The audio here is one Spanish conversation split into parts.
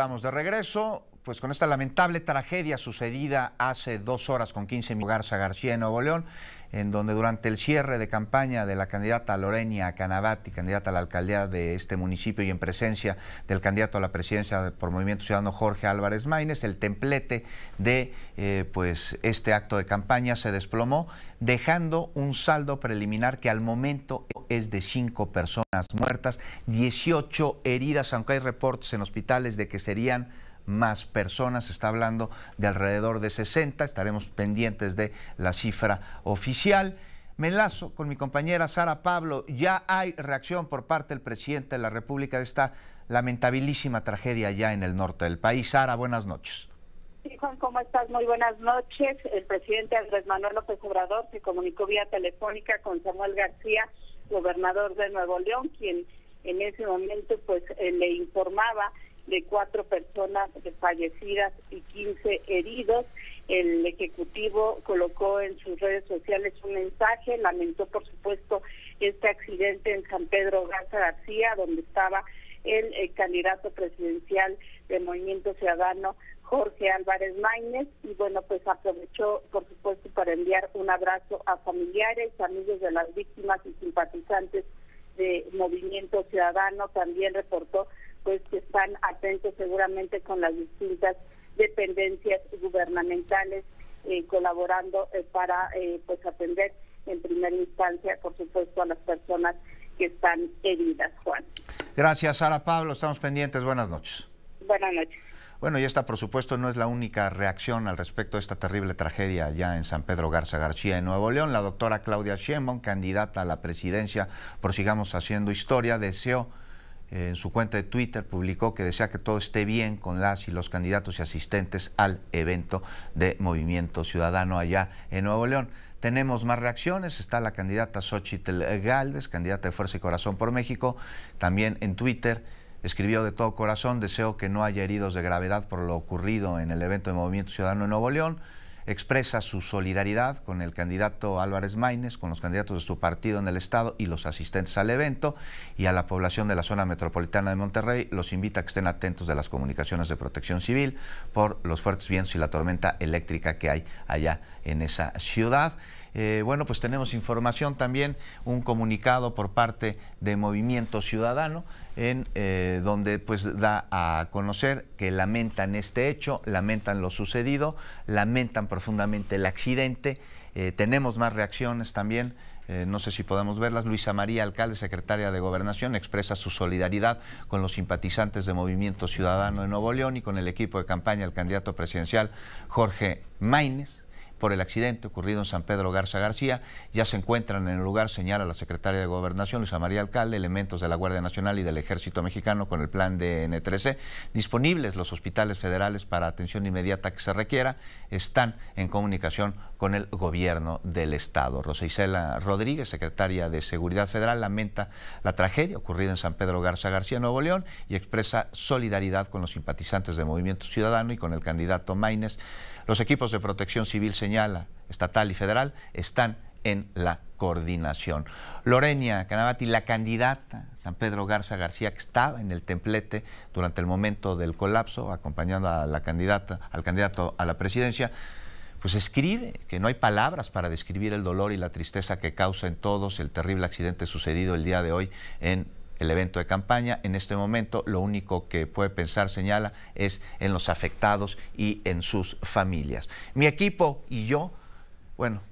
Estamos de regreso pues con esta lamentable tragedia sucedida hace dos horas con 15 mil Garza García en Nuevo León, en donde durante el cierre de campaña de la candidata Lorenia Canavati, candidata a la alcaldía de este municipio y en presencia del candidato a la presidencia por Movimiento Ciudadano Jorge Álvarez Maínez, el templete de eh, pues este acto de campaña se desplomó, dejando un saldo preliminar que al momento es de cinco personas muertas, 18 heridas, aunque hay reportes en hospitales de que serían más personas. Se está hablando de alrededor de 60. Estaremos pendientes de la cifra oficial. Me enlazo con mi compañera Sara Pablo. Ya hay reacción por parte del presidente de la República de esta lamentabilísima tragedia ya en el norte del país. Sara, buenas noches. Sí, Juan, ¿cómo estás? Muy buenas noches. El presidente Andrés Manuel López Obrador se comunicó vía telefónica con Samuel García, gobernador de Nuevo León, quien en ese momento pues eh, le informaba de cuatro personas fallecidas y quince heridos. El Ejecutivo colocó en sus redes sociales un mensaje, lamentó por supuesto este accidente en San Pedro Garza García, donde estaba el, eh, candidato presidencial de Movimiento Ciudadano, Jorge Álvarez Maínez y bueno, pues aprovechó por supuesto para enviar un abrazo a familiares, amigos de las víctimas y simpatizantes de Movimiento Ciudadano. También reportó pues que están atentos seguramente con las distintas dependencias gubernamentales eh, colaborando eh, para eh, pues atender en primera instancia por supuesto a las personas que están heridas Juan gracias Sara Pablo estamos pendientes buenas noches buenas noches bueno, y esta, por supuesto, no es la única reacción al respecto de esta terrible tragedia allá en San Pedro Garza García, en Nuevo León. La doctora Claudia Sheinbaum, candidata a la presidencia por Sigamos Haciendo Historia, deseó en su cuenta de Twitter publicó que desea que todo esté bien con las y los candidatos y asistentes al evento de Movimiento Ciudadano allá en Nuevo León. Tenemos más reacciones, está la candidata Xochitl Galvez, candidata de Fuerza y Corazón por México, también en Twitter. Escribió de todo corazón, deseo que no haya heridos de gravedad por lo ocurrido en el evento de Movimiento Ciudadano en Nuevo León expresa su solidaridad con el candidato Álvarez Maínez, con los candidatos de su partido en el Estado y los asistentes al evento y a la población de la zona metropolitana de Monterrey. Los invita a que estén atentos de las comunicaciones de protección civil por los fuertes vientos y la tormenta eléctrica que hay allá en esa ciudad. Eh, bueno, pues tenemos información también, un comunicado por parte de Movimiento Ciudadano, en eh, donde pues, da a conocer que lamentan este hecho, lamentan lo sucedido, lamentan profundamente el accidente. Eh, tenemos más reacciones también, no sé si podemos verlas. Luisa María, alcalde, secretaria de Gobernación, expresa su solidaridad con los simpatizantes de Movimiento Ciudadano de Nuevo León y con el equipo de campaña del candidato presidencial Jorge Maínez por el accidente ocurrido en San Pedro Garza García. Ya se encuentran en el lugar, señala la secretaria de Gobernación, Luisa María Alcalde, elementos de la Guardia Nacional y del Ejército Mexicano con el plan de N13. Disponibles los hospitales federales para atención inmediata que se requiera. Están en comunicación con el gobierno del Estado. Rosa Isela Rodríguez, secretaria de Seguridad Federal, lamenta la tragedia ocurrida en San Pedro Garza García, Nuevo León, y expresa solidaridad con los simpatizantes del Movimiento Ciudadano y con el candidato Maines. Los equipos de protección civil, señala, estatal y federal, están en la coordinación. Lorenia Canavati, la candidata San Pedro Garza García, que estaba en el templete durante el momento del colapso, acompañando a la candidata, al candidato a la presidencia, pues escribe, que no hay palabras para describir el dolor y la tristeza que causa en todos el terrible accidente sucedido el día de hoy en el evento de campaña. En este momento lo único que puede pensar, señala, es en los afectados y en sus familias. Mi equipo y yo, bueno,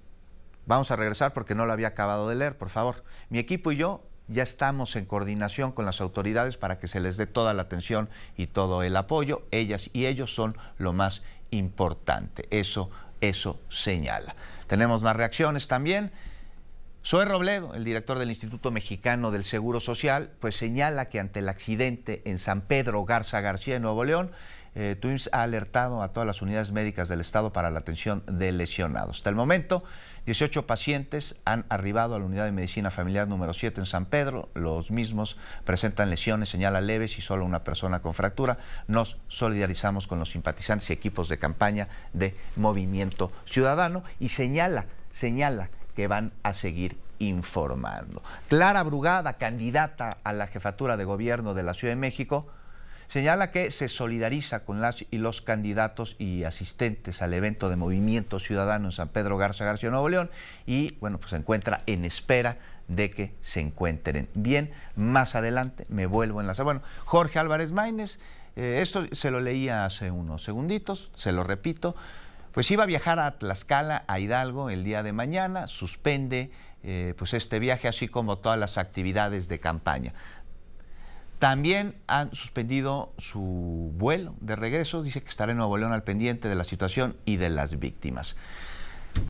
vamos a regresar porque no lo había acabado de leer, por favor. Mi equipo y yo ya estamos en coordinación con las autoridades para que se les dé toda la atención y todo el apoyo. Ellas y ellos son lo más importante. Eso eso señala. Tenemos más reacciones también. Zoe Robledo, el director del Instituto Mexicano del Seguro Social, pues señala que ante el accidente en San Pedro Garza García de Nuevo León, eh, ha alertado a todas las unidades médicas del Estado para la atención de lesionados. Hasta el momento, 18 pacientes han arribado a la unidad de medicina familiar número 7 en San Pedro. Los mismos presentan lesiones, señala leves y solo una persona con fractura. Nos solidarizamos con los simpatizantes y equipos de campaña de Movimiento Ciudadano y señala, señala que van a seguir informando. Clara Brugada, candidata a la jefatura de gobierno de la Ciudad de México, señala que se solidariza con las y los candidatos y asistentes al evento de Movimiento Ciudadano en San Pedro Garza García Nuevo León y bueno, pues se encuentra en espera de que se encuentren bien. Más adelante me vuelvo en la... Bueno, Jorge Álvarez Maínez, eh, esto se lo leía hace unos segunditos, se lo repito pues iba a viajar a Tlaxcala, a Hidalgo, el día de mañana, suspende eh, pues este viaje, así como todas las actividades de campaña. También han suspendido su vuelo de regreso, dice que estará en Nuevo León al pendiente de la situación y de las víctimas.